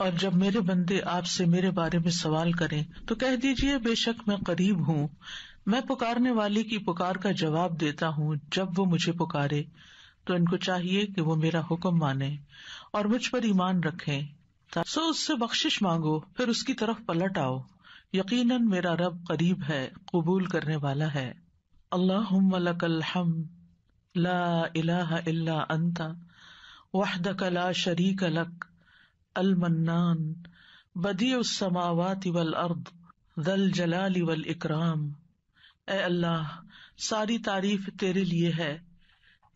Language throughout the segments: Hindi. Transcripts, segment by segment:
और जब मेरे बंदे आपसे मेरे बारे में सवाल करें तो कह दीजिए बेशक मैं करीब हूँ मैं पुकारने वाले की पुकार का जवाब देता हूँ जब वो मुझे पुकारे तो इनको चाहिए कि वो मेरा हुक्म माने और मुझ पर ईमान रखे सो उससे बख्शिश मांगो फिर उसकी तरफ पलट आओ यकीनन मेरा रब करीब है कबूल करने वाला है अल्लाह हम ला इलाहा इल्ला अंता वाहदक ला शरीक लक المنان बदी समावात वल अर्द दल जलाल वल इकराम ए अल्लाह सारी तारीफ तेरे लिए है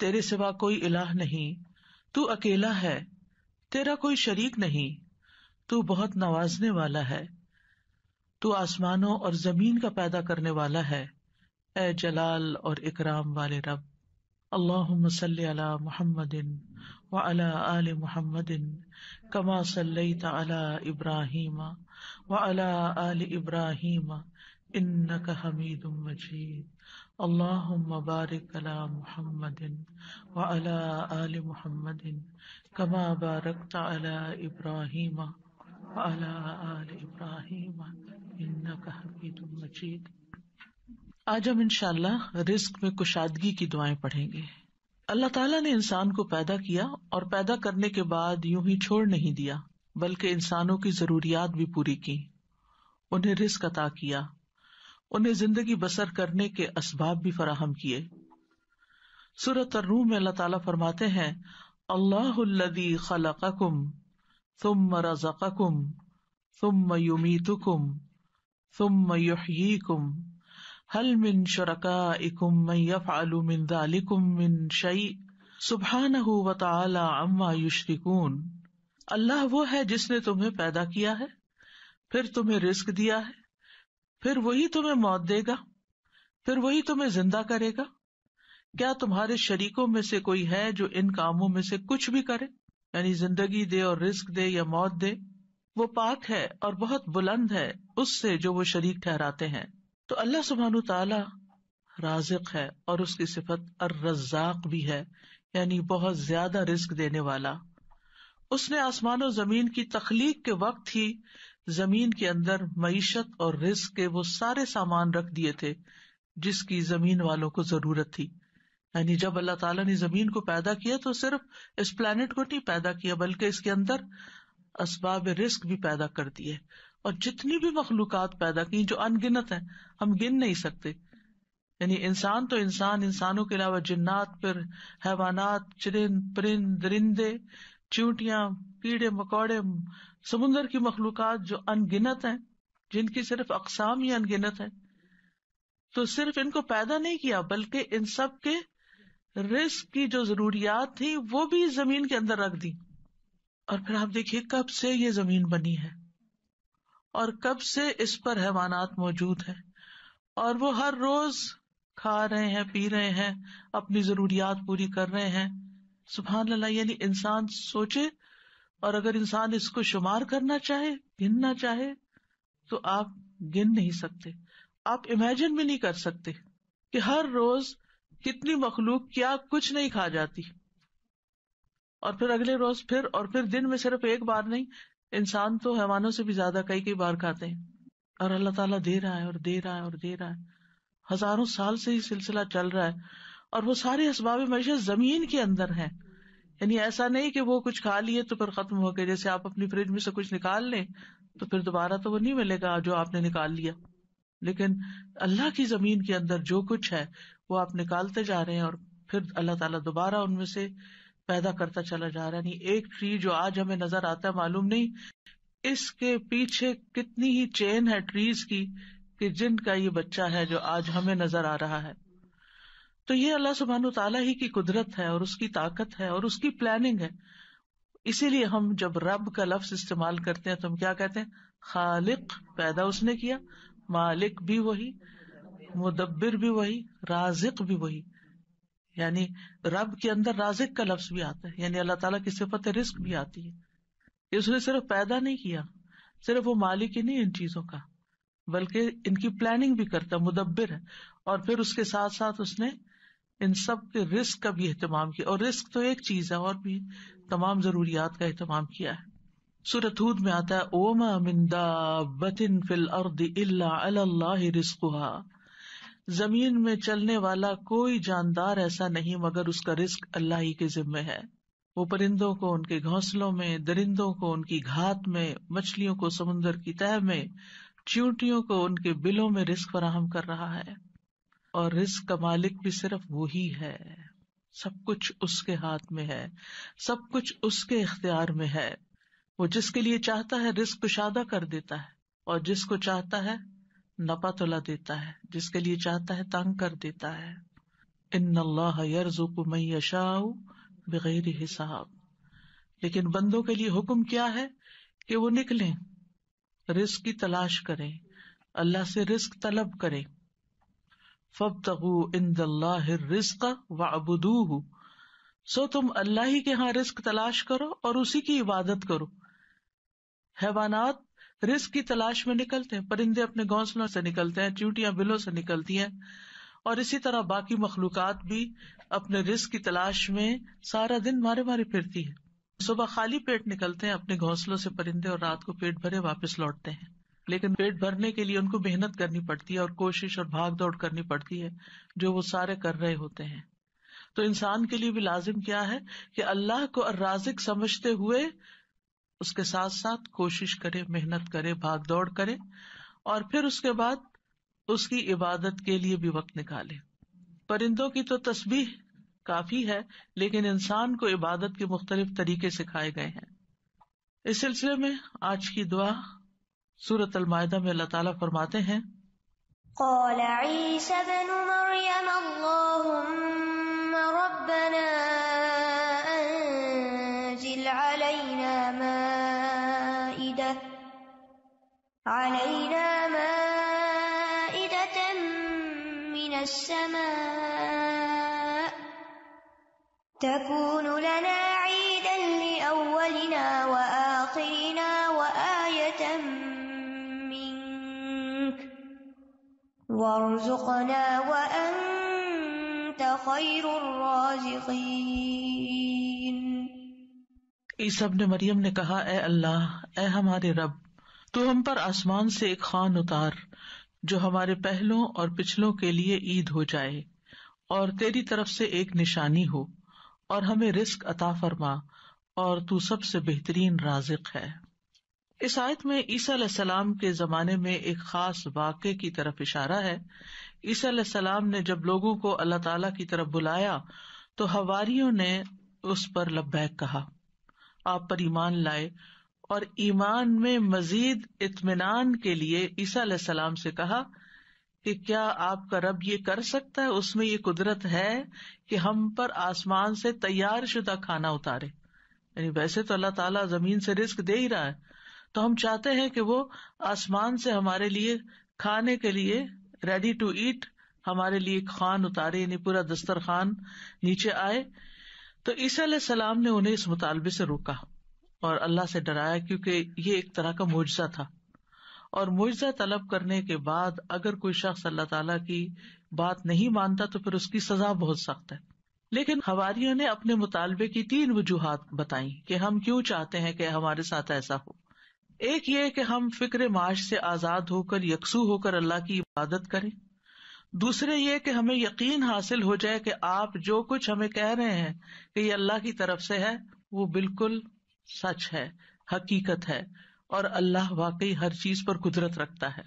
तेरे सिवा कोई इलाह नहीं तू अकेला है तेरा कोई शरीक नहीं तू बहुत नवाजने वाला है तू आसमानों और जमीन का पैदा करने वाला है ए जलाल और इकराम वाले रब अल्लाह सल अला मोहम्मदिन وعلى آل محمد كما صليت على إبراهيم وعلى آل إبراهيم إنك حميد مجيد اللهم بارك على محمد وعلى آل محمد كما باركت على إبراهيم وعلى آل إبراهيم إنك حميد مجيد आज हम इंशाल्लाह रिस्क में कुशादगी की दुआएं पढ़ेंगे अल्लाह ताला ने इंसान को पैदा किया और पैदा करने के बाद यूं ही छोड़ नहीं दिया बल्कि इंसानों की जरूरियात भी पूरी की उन्हें रिस्क अता किया उन्हें जिंदगी बसर करने के असबाब भी फराहम किए सूरत रूम में अल्लाह ताला फरमाते हैं अल्लाहदी खलकुम तुम रजाकुम तुम युमीतुकुम तुम युहीकुम हल मिन शरका इकुम मैफ आलू मिन दालिकुम मिन शई सुबहान अम्मा युशरिकून अल्लाह वो है जिसने तुम्हें पैदा किया है फिर तुम्हें रिस्क दिया है फिर वही तुम्हें मौत देगा फिर वही तुम्हें जिंदा करेगा क्या तुम्हारे शरीकों में से कोई है जो इन कामों में से कुछ भी करे यानी जिंदगी दे और रिस्क दे या मौत दे वो पाक है और बहुत बुलंद है उससे जो वो शरीक ठहराते हैं तो अल्लाह सुबहान तला राजिक है और उसकी सिफत अर रज्जाक भी है यानी बहुत ज्यादा रिस्क देने वाला उसने आसमान और जमीन की तखलीक के वक्त ही जमीन के अंदर मीशत और रिस्क के वो सारे सामान रख दिए थे जिसकी जमीन वालों को जरूरत थी यानी जब अल्लाह ताला ने जमीन को पैदा किया तो सिर्फ इस प्लान को नहीं पैदा किया बल्कि इसके अंदर असबाब रिस्क भी पैदा कर दिए और जितनी भी मखलूकत पैदा की जो अनगिनत है हम गिन नहीं सकते यानी इंसान तो इंसान इंसानों के अलावा जिन्नात पर हैवानात चिरिन परिंद दरिंदे चूटियां कीड़े मकौड़े समुन्दर की मखलूकत जो अनगिनत है जिनकी सिर्फ अकसाम ही अनगिनत है तो सिर्फ इनको पैदा नहीं किया बल्कि इन सब के रिस्क की जो जरूरियात थी वो भी जमीन के अंदर रख दी और फिर आप देखिए कब से ये जमीन बनी है और कब से इस पर हैवानात मौजूद है और वो हर रोज खा रहे हैं पी रहे हैं अपनी जरूरियात पूरी कर रहे हैं सुबहान अल्लाह यानी इंसान सोचे और अगर इंसान इसको शुमार करना चाहे गिनना चाहे तो आप गिन नहीं सकते आप इमेजिन भी नहीं कर सकते कि हर रोज कितनी मखलूक क्या कुछ नहीं खा जाती और फिर अगले रोज फिर और फिर दिन में सिर्फ एक बार नहीं इंसान तो हैवानों से भी ज्यादा कई कई बार खाते हैं और अल्लाह ताला दे रहा है और दे रहा है और दे रहा है हजारों साल से ही सिलसिला चल रहा है और वो सारे इसबाब मैशत जमीन के अंदर है यानी ऐसा नहीं कि वो कुछ खा लिए तो फिर खत्म हो गए जैसे आप अपनी फ्रिज में से कुछ निकाल लें तो फिर दोबारा तो वो नहीं मिलेगा जो आपने निकाल लिया लेकिन अल्लाह की जमीन के अंदर जो कुछ है वो आप निकालते जा रहे हैं और फिर अल्लाह ताला दोबारा उनमें से पैदा करता चला जा रहा है एक ट्री जो आज हमें नजर आता है मालूम नहीं इसके पीछे कितनी ही चेन है ट्रीज की कि जिनका ये बच्चा है जो आज हमें नजर आ रहा है तो ये अल्लाह सुबहान तला ही की कुदरत है और उसकी ताकत है और उसकी प्लानिंग है इसीलिए हम जब रब का लफ्ज इस्तेमाल करते हैं तो हम क्या कहते हैं खालिक पैदा उसने किया मालिक भी वही मुदब्बिर भी वही राजिक भी वही यानी रब के अंदर राजिक का लफ्ज भी आता है यानी अल्लाह ताला की सिफत रिस्क भी आती है उसने सिर्फ पैदा नहीं किया सिर्फ वो मालिक ही नहीं इन चीजों का बल्कि इनकी प्लानिंग भी करता मुदब्बिर है और फिर उसके साथ साथ उसने इन सब के रिस्क का भी एहतमाम किया और रिस्क तो एक चीज है और भी तमाम जरूरियात का अहतमाम किया है सूरत हूद में आता है ओमा मिंदा बतिन फिल अर्द अल्लाह रिस्कुहा जमीन में चलने वाला कोई जानदार ऐसा नहीं मगर उसका रिस्क अल्लाह ही के जिम्मे है वो परिंदों को उनके घोंसलों में दरिंदों को उनकी घात में मछलियों को समुन्द्र की तह में चींटियों को उनके बिलों में रिस्क फराहम कर रहा है और रिस्क का मालिक भी सिर्फ वो ही है सब कुछ उसके हाथ में है सब कुछ उसके इख्तियार में है वो जिसके लिए चाहता है रिस्क कुशादा कर देता है और जिसको चाहता है नपातुला देता है जिसके लिए चाहता है तंग कर देता है इन बगैर हिसाब लेकिन बंदों के लिए हुक्म क्या है कि वो निकले रिस्क की तलाश करें अल्लाह से रिस्क तलब करें फब तगु इन रिस्क व अबुदूह सो तुम अल्लाह ही के यहाँ रिस्क तलाश करो और उसी की इबादत करो हैवानात रिस्क की तलाश में निकलते हैं परिंदे अपने घोंसलों से निकलते हैं चूटियां बिलों से निकलती हैं और इसी तरह बाकी मखलूकत भी अपने रिस्क की तलाश में सारा दिन मारे मारे फिरती है सुबह खाली पेट निकलते हैं अपने घोंसलों से परिंदे और रात को पेट भरे वापस लौटते हैं लेकिन पेट भरने के लिए उनको मेहनत करनी पड़ती है और कोशिश और भाग दौड़ करनी पड़ती है जो वो सारे कर रहे होते हैं तो इंसान के लिए भी लाजिम क्या है कि अल्लाह को अर्राजिक समझते हुए उसके साथ साथ कोशिश करे मेहनत करे भाग दौड़ करे और फिर उसके बाद उसकी इबादत के लिए भी वक्त निकाले परिंदों की तो तस्बीह काफी है लेकिन इंसान को इबादत के मुख्तलिफ तरीके सिखाए गए हैं इस सिलसिले में आज की दुआ सूरत अलमायदा में अल्लाह ताला फरमाते हैं مائدة علينا مائدة من السماء تكون لنا عيدا لأولنا وآخرنا وآية منك وارزقنا وأنت خير الرازقين ईसा ने मरियम ने कहा ए अल्लाह ए हमारे रब तू हम पर आसमान से एक खान उतार जो हमारे पहलो और पिछलों के लिए ईद हो जाए और तेरी तरफ से एक निशानी हो और हमें रिस्क अता फरमा और तू सबसे बेहतरीन राजिक है इस आयत में ईसा के जमाने में एक खास वाक की तरफ इशारा है ईसा सलाम ने जब लोगों को अल्लाह तला की तरफ बुलाया तो हवारी ने उस पर लबैक कहा आप पर ईमान लाए और ईमान में मजीद इतमान के लिए ईसा सलाम से कहा कि क्या आपका रब ये कर सकता है उसमें ये कुदरत है कि हम पर आसमान से तैयार शुदा खाना उतारे यानी वैसे तो अल्लाह ताला जमीन से रिस्क दे ही रहा है तो हम चाहते हैं कि वो आसमान से हमारे लिए खाने के लिए रेडी टू ईट हमारे लिए खान उतारे यानी पूरा दस्तरखान नीचे आए तो ईसा सलाम ने उन्हें इस मुतालबे से रोका और अल्लाह से डराया क्योंकि ये एक तरह का मुआवजा था और मुआवजा तलब करने के बाद अगर कोई शख्स अल्लाह ताला की बात नहीं मानता तो फिर उसकी सजा बहुत सख्त है लेकिन हवारियों ने अपने मुतालबे की तीन वजूहत बताई कि हम क्यों चाहते हैं कि हमारे साथ ऐसा हो एक ये कि हम फिक्र माश से आजाद होकर यकसू होकर अल्लाह की इबादत करें दूसरे ये कि हमें यकीन हासिल हो जाए कि आप जो कुछ हमें कह रहे हैं कि ये अल्लाह की तरफ से है वो बिल्कुल सच है हकीकत है और अल्लाह वाकई हर चीज पर कुदरत रखता है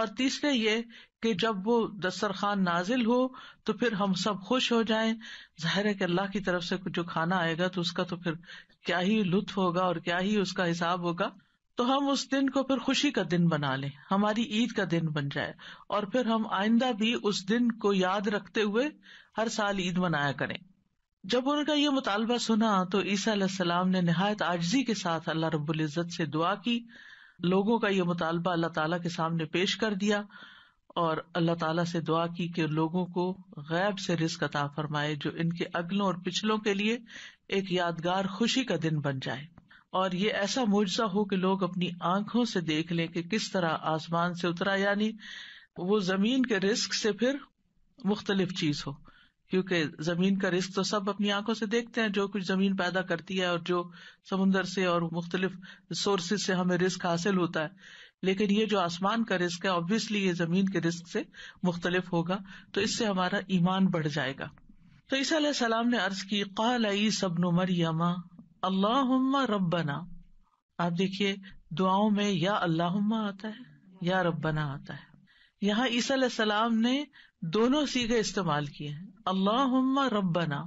और तीसरे ये कि जब वो दस्तर खान नाजिल हो तो फिर हम सब खुश हो जाए जाहिर है कि अल्लाह की तरफ से जो खाना आएगा तो उसका तो फिर क्या ही लुत्फ होगा और क्या ही उसका हिसाब होगा तो हम उस दिन को फिर खुशी का दिन बना लें हमारी ईद का दिन बन जाए और फिर हम आइंदा भी उस दिन को याद रखते हुए हर साल ईद मनाया करें जब उनका ये मुतालबा सुना तो ईसा सलाम ने नहायत आजी के साथ अल्लाह रबुल्जत से दुआ की लोगों का ये मुतालबा अल्लाह तला के सामने पेश कर दिया और अल्लाह तला से दुआ की कि लोगों को गैब से रिस्क अता फरमाए जो इनके अगलों और पिछलों के लिए एक यादगार खुशी का दिन बन जाए और ये ऐसा मुआवजा हो कि लोग अपनी आंखों से देख लें कि किस तरह आसमान से उतरा यानी वो जमीन के रिस्क से फिर मुख्तलिफ चीज हो क्योंकि जमीन का रिस्क तो सब अपनी आंखों से देखते हैं जो कुछ जमीन पैदा करती है और जो समुन्दर से और मुख्तलिफ सोर्सेज से हमें रिस्क हासिल होता है लेकिन ये जो आसमान का रिस्क है ऑब्वियसली ये जमीन के रिस्क से मुख्तलिफ होगा तो इससे हमारा ईमान बढ़ जाएगा तो ईसा सलाम ने अर्ज की कल ई सबन मरियमा अल्लाह रबना आप देखिए दुआओं में या अल्लाह आता है या रबना आता है यहाँ ईसा ने दोनों सीगे इस्तेमाल किए हैं अल्लाह रब्बना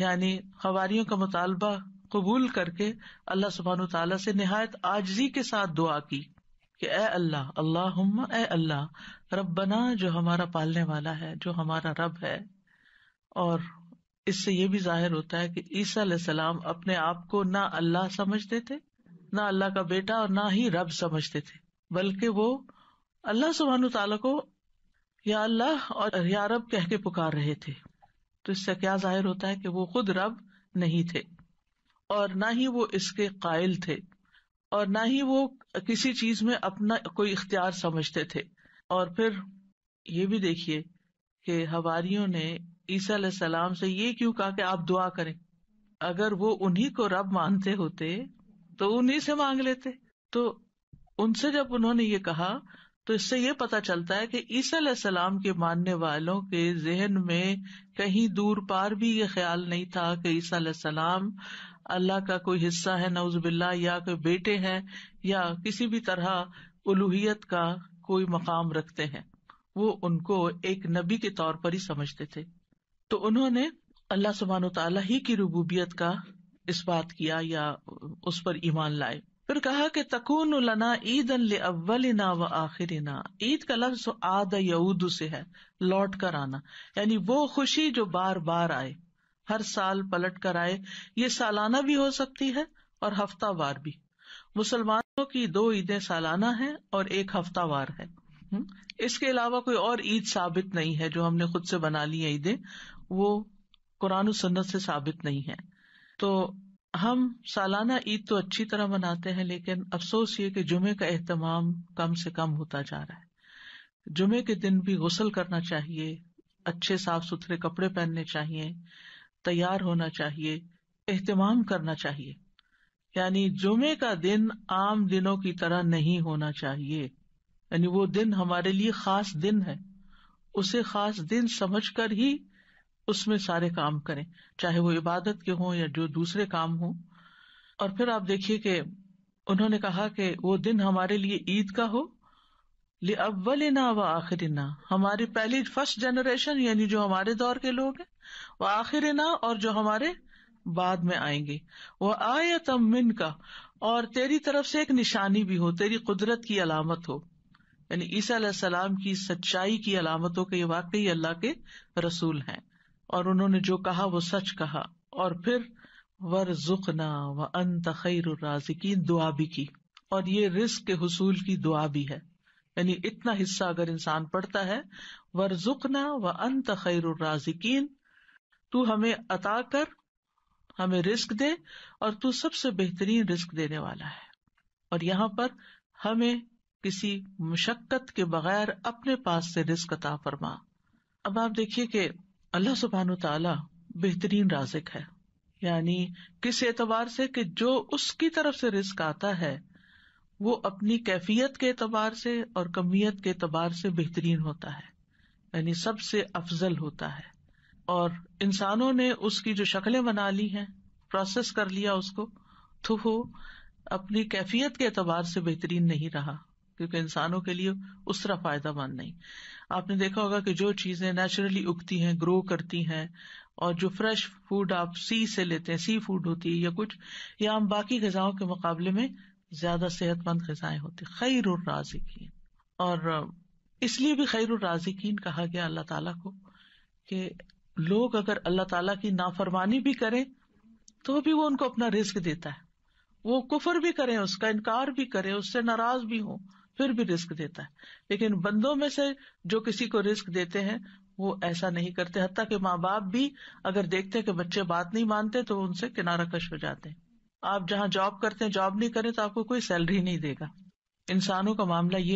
यानी खबारियों का मुतालबा कबूल करके अल्लाह सुबहान तला से नहायत आजजी के साथ दुआ की कि ए अल्लाह अल्लाह ए अल्लाह रबना जो हमारा पालने वाला है जो हमारा रब है और इससे ये भी जाहिर होता है कि ईसा सलाम अपने आप को ना अल्लाह समझते थे ना अल्लाह का बेटा और ना ही रब समझते थे बल्कि वो अल्लाह सुबहान तला को या अल्लाह और या रब कह के पुकार रहे थे तो इससे क्या जाहिर होता है कि वो खुद रब नहीं थे और ना ही वो इसके कायल थे और ना ही वो किसी चीज में अपना कोई इख्तियार समझते थे और फिर ये भी देखिए कि हवारियों ने ईसा सलाम से ये क्यों कहा कि आप दुआ करें अगर वो उन्हीं को रब मानते होते तो उन्हीं से मांग लेते तो उनसे जब उन्होंने ये कहा तो इससे ये पता चलता है कि ईसा सलाम के मानने वालों के जहन में कहीं दूर पार भी ये ख्याल नहीं था कि ईसा सलाम अल्लाह का कोई हिस्सा है बिल्ला या कोई बेटे हैं या किसी भी तरह उलूहियत का कोई मकाम रखते हैं वो उनको एक नबी के तौर पर ही समझते थे तो उन्होंने अल्लाह सुबहान तला ही की रबूबियत का इस बात किया या उस पर ईमान लाए फिर कहा कि तकून लना ईद अव्वलना व आखिरना ईद का लफ्ज आद यऊद से है लौट कर आना यानी वो खुशी जो बार बार आए हर साल पलट कर आए ये सालाना भी हो सकती है और हफ्तावार भी मुसलमानों की दो ईदे सालाना है और एक हफ्तावार है हम्म। इसके अलावा कोई और ईद साबित नहीं है जो हमने खुद से बना ली है ईदें वो कुरान सन्नत से साबित नहीं है तो हम सालाना ईद तो अच्छी तरह मनाते हैं लेकिन अफसोस ये कि जुमे का अहतमाम कम से कम होता जा रहा है जुमे के दिन भी गसल करना चाहिए अच्छे साफ सुथरे कपड़े पहनने चाहिए तैयार होना चाहिए एहतमाम करना चाहिए यानी जुमे का दिन आम दिनों की तरह नहीं होना चाहिए यानी वो दिन हमारे लिए खास दिन है उसे खास दिन समझ कर ही उसमें सारे काम करें चाहे वो इबादत के हों या जो दूसरे काम हो और फिर आप देखिए कि उन्होंने कहा कि वो दिन हमारे लिए ईद का हो ले अव्वल ना व आखिर ना हमारी पहली फर्स्ट जनरेशन यानी जो हमारे दौर के लोग हैं वह आखिर ना और जो हमारे बाद में आएंगे वह आयतम मिन का और तेरी तरफ से एक निशानी भी हो तेरी कुदरत की अलामत हो यानी ईसा सलाम की सच्चाई की अलामतों के वाकई अल्लाह के रसूल हैं और उन्होंने जो कहा वो सच कहा और फिर वर जुकना व अंत खैर राजी की दुआ भी की और ये रिस्क के हसूल की दुआ भी है यानी इतना हिस्सा अगर इंसान पढ़ता है वर जुकना व अन खैर राजिकीन तू हमें अता कर हमें रिस्क दे और तू सबसे बेहतरीन रिस्क देने वाला है और यहाँ पर हमें किसी मुशक्कत के बगैर अपने पास से रिस्क अता फरमा अब आप देखिए कि अल्लाह सुबहान तला बेहतरीन राजिक है यानी किस एतबार से कि जो उसकी तरफ से रिस्क आता है वो अपनी कैफियत के एतबार से और कमियत के एतबार से बेहतरीन होता है यानी सबसे अफजल होता है और इंसानों ने उसकी जो शक्लें बना ली हैं प्रोसेस कर लिया उसको तो वो अपनी कैफियत के एतबार से बेहतरीन नहीं रहा क्योंकि इंसानों के लिए उस तरह फायदा मंद नहीं आपने देखा होगा कि जो चीजें नेचुरली उगती हैं ग्रो करती हैं और जो फ्रेश फूड आप सी से लेते हैं सी फूड होती है या कुछ या हम बाकी गजाओं के मुकाबले में ज्यादा सेहतमंद गजाएं होती खैर और राजिकीन और इसलिए भी खैर और राजिकीन कहा गया अल्लाह ताला को कि लोग अगर अल्लाह ताला की नाफरमानी भी करें तो भी वो उनको अपना रिस्क देता है वो कुफर भी करें उसका इनकार भी करें उससे नाराज भी हों फिर भी रिस्क देता है लेकिन बंदों में से जो किसी को रिस्क देते हैं वो ऐसा नहीं करते हत्या के माँ बाप भी अगर देखते हैं कि बच्चे बात नहीं मानते तो उनसे किनारा कश हो जाते हैं आप जहाँ जॉब करते हैं जॉब नहीं करें तो आपको कोई सैलरी नहीं देगा इंसानों का मामला ये